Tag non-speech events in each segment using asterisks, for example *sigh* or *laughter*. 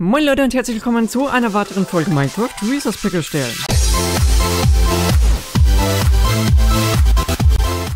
Moin Leute und herzlich willkommen zu einer weiteren Folge Minecraft Resource Pickle stellen.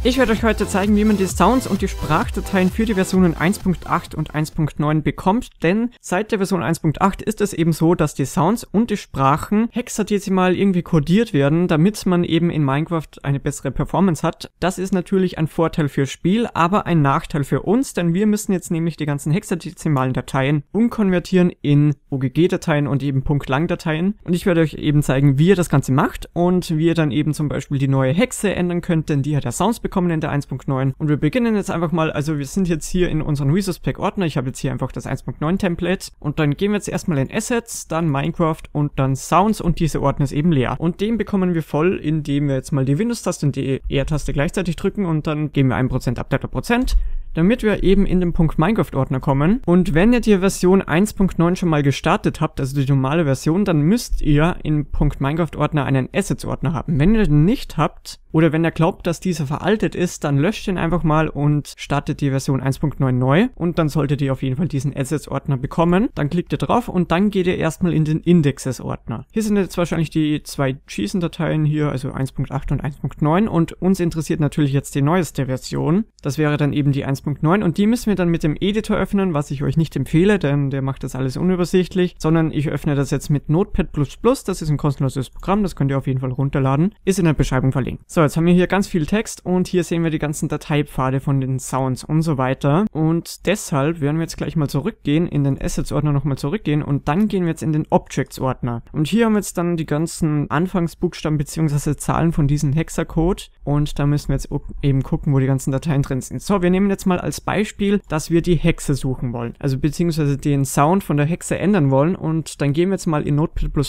Ich werde euch heute zeigen, wie man die Sounds und die Sprachdateien für die Versionen 1.8 und 1.9 bekommt, denn seit der Version 1.8 ist es eben so, dass die Sounds und die Sprachen hexadezimal irgendwie codiert werden, damit man eben in Minecraft eine bessere Performance hat. Das ist natürlich ein Vorteil fürs Spiel, aber ein Nachteil für uns, denn wir müssen jetzt nämlich die ganzen hexadezimalen Dateien umkonvertieren in OGG-Dateien und eben Punktlang-Dateien. Und ich werde euch eben zeigen, wie ihr das Ganze macht und wie ihr dann eben zum Beispiel die neue Hexe ändern könnt, denn die hat ja Sounds bekommen willkommen in der 1.9 und wir beginnen jetzt einfach mal, also wir sind jetzt hier in unserem Resource Pack Ordner, ich habe jetzt hier einfach das 1.9 Template und dann gehen wir jetzt erstmal in Assets, dann Minecraft und dann Sounds und dieser Ordner ist eben leer. Und den bekommen wir voll, indem wir jetzt mal die Windows-Taste und die e r taste gleichzeitig drücken und dann geben wir 1% ab Prozent damit wir eben in den Punkt Minecraft-Ordner kommen. Und wenn ihr die Version 1.9 schon mal gestartet habt, also die normale Version, dann müsst ihr in Punkt Minecraft-Ordner einen Assets-Ordner haben. Wenn ihr den nicht habt, oder wenn er glaubt, dass dieser veraltet ist, dann löscht ihn einfach mal und startet die Version 1.9 neu und dann solltet ihr auf jeden Fall diesen Assets-Ordner bekommen. Dann klickt ihr drauf und dann geht ihr erstmal in den Indexes-Ordner. Hier sind jetzt wahrscheinlich die zwei JSON-Dateien hier, also 1.8 und 1.9 und uns interessiert natürlich jetzt die neueste Version. Das wäre dann eben die 1.9 und die müssen wir dann mit dem Editor öffnen, was ich euch nicht empfehle, denn der macht das alles unübersichtlich, sondern ich öffne das jetzt mit Notepad++, das ist ein kostenloses Programm, das könnt ihr auf jeden Fall runterladen, ist in der Beschreibung verlinkt. So, so, jetzt haben wir hier ganz viel Text und hier sehen wir die ganzen Dateipfade von den Sounds und so weiter. Und deshalb werden wir jetzt gleich mal zurückgehen, in den Assets-Ordner nochmal zurückgehen und dann gehen wir jetzt in den Objects-Ordner. Und hier haben wir jetzt dann die ganzen Anfangsbuchstaben bzw. Zahlen von diesem Hexacode und da müssen wir jetzt eben gucken, wo die ganzen Dateien drin sind. So, wir nehmen jetzt mal als Beispiel, dass wir die Hexe suchen wollen, also beziehungsweise den Sound von der Hexe ändern wollen und dann gehen wir jetzt mal in Notepad++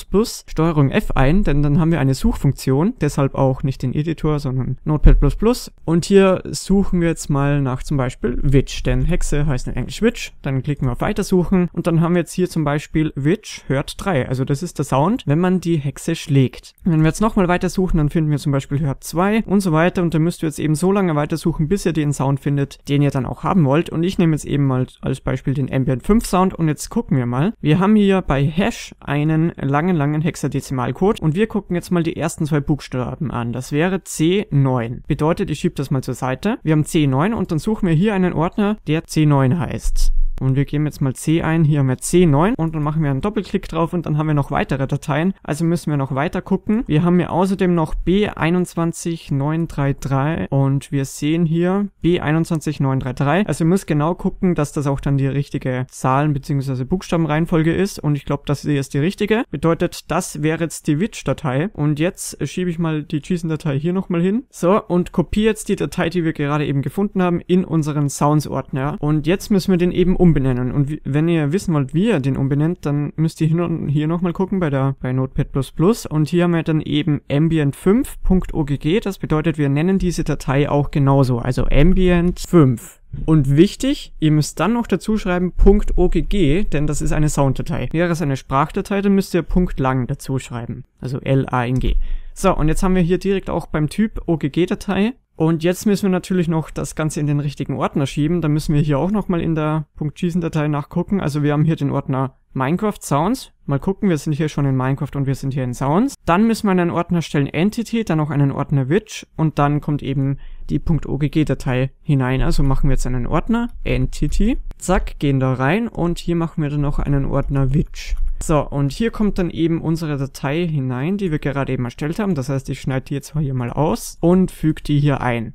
Steuerung F ein, denn dann haben wir eine Suchfunktion, deshalb auch nicht den Editor Editor, sondern Notepad++. Und hier suchen wir jetzt mal nach zum Beispiel Witch, denn Hexe heißt in Englisch Witch. Dann klicken wir auf Weitersuchen und dann haben wir jetzt hier zum Beispiel Witch hört 3. Also das ist der Sound, wenn man die Hexe schlägt. Wenn wir jetzt nochmal weitersuchen, dann finden wir zum Beispiel hört 2 und so weiter. Und dann müsst ihr jetzt eben so lange weitersuchen, bis ihr den Sound findet, den ihr dann auch haben wollt. Und ich nehme jetzt eben mal als Beispiel den Ambient 5 Sound und jetzt gucken wir mal. Wir haben hier bei Hash einen langen, langen Hexadezimalcode und wir gucken jetzt mal die ersten zwei Buchstaben an. Das wäre C9. Bedeutet, ich schiebe das mal zur Seite. Wir haben C9 und dann suchen wir hier einen Ordner, der C9 heißt. Und wir geben jetzt mal C ein, hier haben wir C9 und dann machen wir einen Doppelklick drauf und dann haben wir noch weitere Dateien. Also müssen wir noch weiter gucken. Wir haben hier außerdem noch B21933 und wir sehen hier B21933. Also ihr müsst genau gucken, dass das auch dann die richtige Zahlen- bzw. Buchstabenreihenfolge ist und ich glaube, das hier ist die richtige. Bedeutet, das wäre jetzt die Witch-Datei und jetzt schiebe ich mal die JSON-Datei hier nochmal hin. So, und kopiere jetzt die Datei, die wir gerade eben gefunden haben, in unseren Sounds-Ordner. Und jetzt müssen wir den eben umbenennen. Und wenn ihr wissen wollt, wie ihr den umbenennt, dann müsst ihr hier, hier nochmal gucken bei der bei Notepad++. Und hier haben wir dann eben ambient5.ogg. Das bedeutet, wir nennen diese Datei auch genauso. Also ambient5. Und wichtig, ihr müsst dann noch dazu schreiben .ogg, denn das ist eine Sounddatei. Wäre es eine Sprachdatei, dann müsst ihr .lang dazu schreiben, also L-A-N-G. So, und jetzt haben wir hier direkt auch beim Typ OGG-Datei und jetzt müssen wir natürlich noch das Ganze in den richtigen Ordner schieben. Dann müssen wir hier auch nochmal in der .json-Datei nachgucken. Also wir haben hier den Ordner Minecraft Sounds. Mal gucken, wir sind hier schon in Minecraft und wir sind hier in Sounds. Dann müssen wir einen Ordner stellen Entity, dann noch einen Ordner Witch und dann kommt eben die .ogg-Datei hinein. Also machen wir jetzt einen Ordner Entity. Zack, gehen da rein und hier machen wir dann noch einen Ordner Witch. So, und hier kommt dann eben unsere Datei hinein, die wir gerade eben erstellt haben. Das heißt, ich schneide die jetzt hier mal aus und füge die hier ein.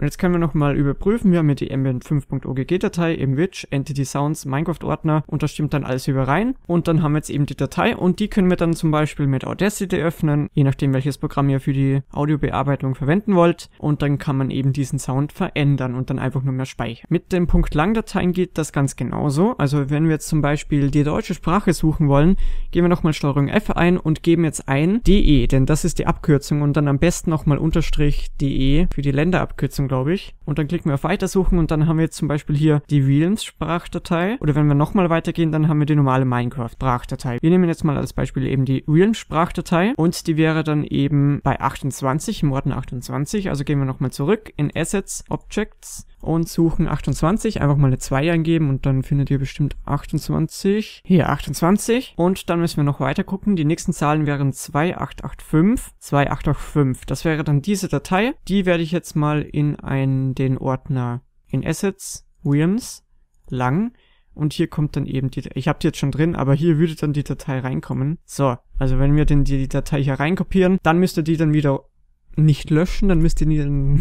Und jetzt können wir nochmal überprüfen. Wir haben hier die Ambient 5.ogg-Datei im Witch, Entity Sounds, Minecraft-Ordner und da stimmt dann alles über rein. Und dann haben wir jetzt eben die Datei und die können wir dann zum Beispiel mit Audacity öffnen, je nachdem welches Programm ihr für die Audiobearbeitung verwenden wollt. Und dann kann man eben diesen Sound verändern und dann einfach nur mehr speichern. Mit den Punkt Lang-Dateien geht das ganz genauso. Also wenn wir jetzt zum Beispiel die deutsche Sprache suchen wollen, gehen wir nochmal Steuerung F ein und geben jetzt ein DE, denn das ist die Abkürzung und dann am besten nochmal Unterstrich DE für die Länderabkürzung glaube ich. Und dann klicken wir auf Weitersuchen und dann haben wir jetzt zum Beispiel hier die Realms-Sprachdatei. Oder wenn wir nochmal weitergehen, dann haben wir die normale Minecraft-Sprachdatei. Wir nehmen jetzt mal als Beispiel eben die Realms-Sprachdatei und die wäre dann eben bei 28, im Ordner 28. Also gehen wir nochmal zurück in Assets, Objects und suchen 28, einfach mal eine 2 eingeben und dann findet ihr bestimmt 28. Hier, 28. Und dann müssen wir noch weiter gucken. Die nächsten Zahlen wären 2885, 2885. Das wäre dann diese Datei. Die werde ich jetzt mal in einen, den Ordner in Assets, Williams, lang. Und hier kommt dann eben die, ich habe die jetzt schon drin, aber hier würde dann die Datei reinkommen. So, also wenn wir denn die Datei hier reinkopieren, dann müsste die dann wieder nicht löschen, dann müsst ihr die, *laughs* dann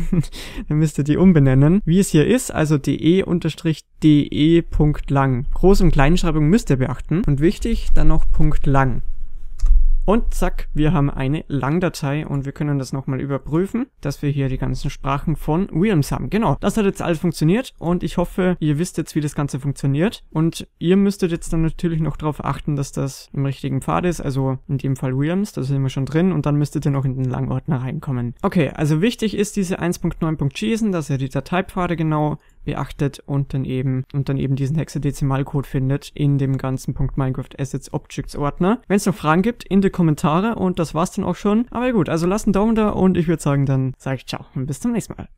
müsst ihr die umbenennen. Wie es hier ist, also de-de.lang. Groß- und Kleinschreibung müsst ihr beachten. Und wichtig, dann noch Punkt lang. Und zack, wir haben eine Langdatei und wir können das nochmal überprüfen, dass wir hier die ganzen Sprachen von Williams haben. Genau, das hat jetzt alles funktioniert und ich hoffe, ihr wisst jetzt, wie das Ganze funktioniert. Und ihr müsstet jetzt dann natürlich noch darauf achten, dass das im richtigen Pfad ist, also in dem Fall Williams, da sind wir schon drin und dann müsstet ihr noch in den Langordner reinkommen. Okay, also wichtig ist diese 1.9.json, dass ihr die Dateipfade genau beachtet und dann eben, und dann eben diesen Hexadezimalcode findet in dem ganzen Punkt Minecraft Assets Objects Ordner. Wenn es noch Fragen gibt, in die Kommentare und das war's dann auch schon. Aber gut, also lasst einen Daumen da und ich würde sagen, dann sage ich ciao und bis zum nächsten Mal.